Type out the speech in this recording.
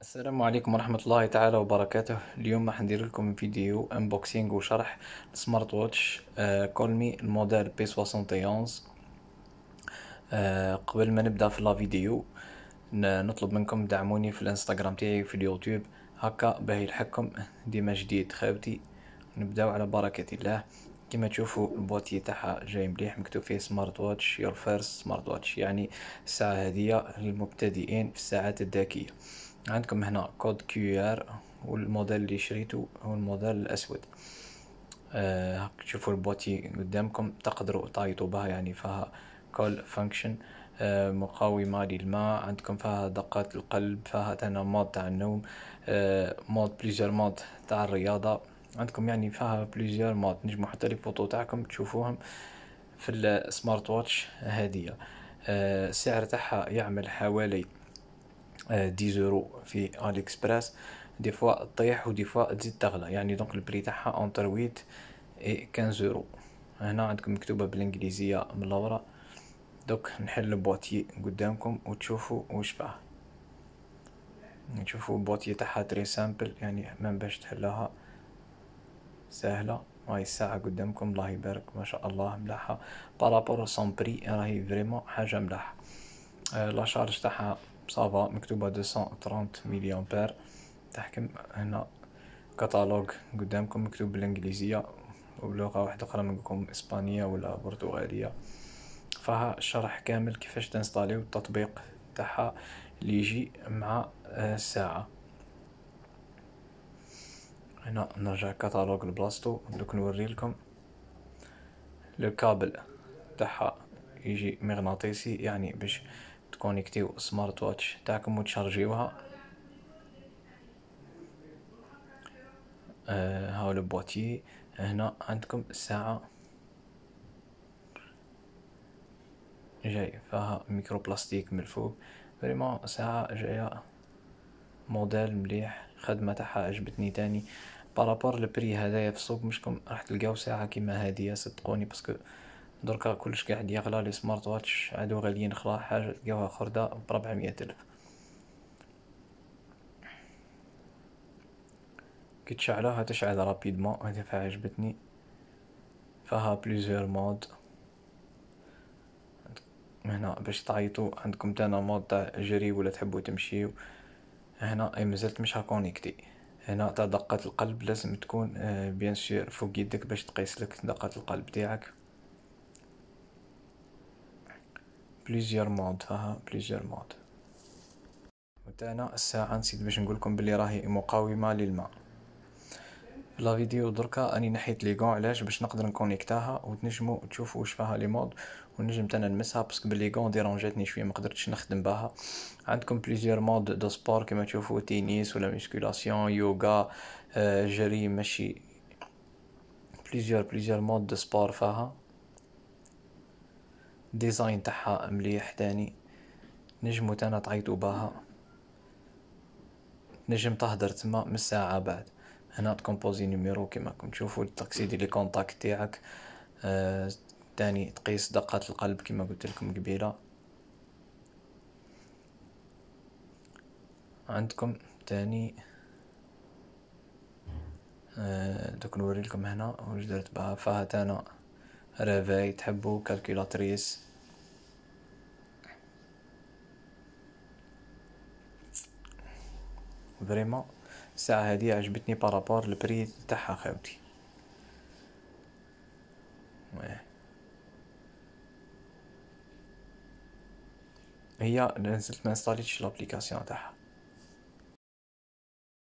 السلام عليكم ورحمة الله تعالى وبركاته اليوم راح ندير لكم فيديو انبوكسينغ وشرح سمارت واتش آه كولمي الموديل بي 71 آه قبل ما نبدا في لا فيديو نطلب منكم دعموني في الانستغرام تاعي في اليوتيوب هكا باه يلحقكم ديما جديد خاوتي نبداو على بركة الله كما تشوفوا البواتي تاعها جاي مليح مكتوب فيه سمارت واتش يور فيرست سمارت واتش يعني الساعة هادية للمبتدئين في الساعات الذكية عندكم هنا كود كيو ار والموديل اللي شريته هو الموديل الاسود آه تشوفوا البوتي قدامكم تقدروا تعيطوا بها يعني فيها كول فانكشن مقاومة للماء عندكم فيها دقات القلب فيها تانا مود تاع النوم آه مود بليزيور مود تاع الرياضة عندكم يعني فيها بليزيور مود نجمو حتى لي فوتو تاعكم تشوفوهم في السمارت واتش هذه السعر تاعها يعمل حوالي 10 آه، يورو في الي اكسبريس دي فوا طيح ودي فوا تزيد تغلى يعني دونك البري تاعها اونتر 8 اي 15 يورو هنا عندكم مكتوبه بالانجليزيه من لورا دوك نحل البواتي قدامكم وتشوفوا واش باه نشوفوا البواتي تاعها تري سامبل يعني ما باش تحلها سهله هاي الساعة قدامكم الله يبارك ما شاء الله ملاحة بارابور سون بري راهي فريمون حاجة ملاحة لاشارج آه، لا شارج تاعها صافا مكتوبة 230 ميلي امبير تحكم هنا كتالوج قدامكم مكتوب بالانجليزية وبلغة واحدة اخرى منكم اسبانية ولا برتغالية فيها شرح كامل كيفاش تنستاليو التطبيق تاعها اللي يجي مع الساعة آه، هنا نرجع كتالوج لبلاصتو دوك نوريلكم لو كابل تاعها يجي مغناطيسي يعني باش تكونيكتيو السمارت واتش تاعكم وتشارجيوها آه هاو لو هنا عندكم الساعة جاي فيها ميكرو بلاستيك من الفوق فريمون ساعة جاية موديل مليح خدمة تاعها عجبتني تاني بارابور لبري هدايا في السوق مشكم راح تلقاو ساعة كيما هادية صدقوني باسكو دركا كلش قاعد يغلى لي سمارت واتش عادو غاليين خلا حاجة تلقاوها خردة بربعمية ألف كي تشعلها تشعل رابيدمون هادي فيها عجبتني فيها بليزيور مود هنا باش تعيطو عندكم تانا مود تاع جري ولا تحبو تمشيو هنا اي مازالت مش هاكونيكتي هنا تاع دقة القلب لازم تكون بيان آه، سور فوق يدك باش تقيس لك دقة القلب تاعك بليزيور مود ها بليزيور مود وتانا الساعة نسيت باش نقولكم بلي راهي مقاومة للماء في فيديو دركا اني نحيت لي غون علاش باش نقدر نكونيكتاها وتنجمو تشوفوا واش فيها لي مود ونجم تانا نمسها باسكو بلي غون ديرونجاتني شويه ما قدرتش نخدم بها عندكم بليزيور مود دو سبور كما تشوفوا تينيس ولا ميسكولاسيون يوغا آه، جري ماشي بليزيور بليزيور مود دو سبور فيها ديزاين تاعها مليح تاني نجمو تانا تعيطو بها نجم تهدر تما من ساعة بعد هنا تكومبوزي نيميرو كيما راكم تشوفو دي لي كونتاكت تاعك آه تاني تقيس دقات القلب كيما قلت لكم قبيله عندكم تاني آه دوك نوري لكم هنا واش درت بها فهات ريفي تحبوا كالكولاتريس فريمون الساعة هادي عجبتني بارابور البري تاعها خاوتي هي نزلت ما انستاليتش لابليكاسيون تاعها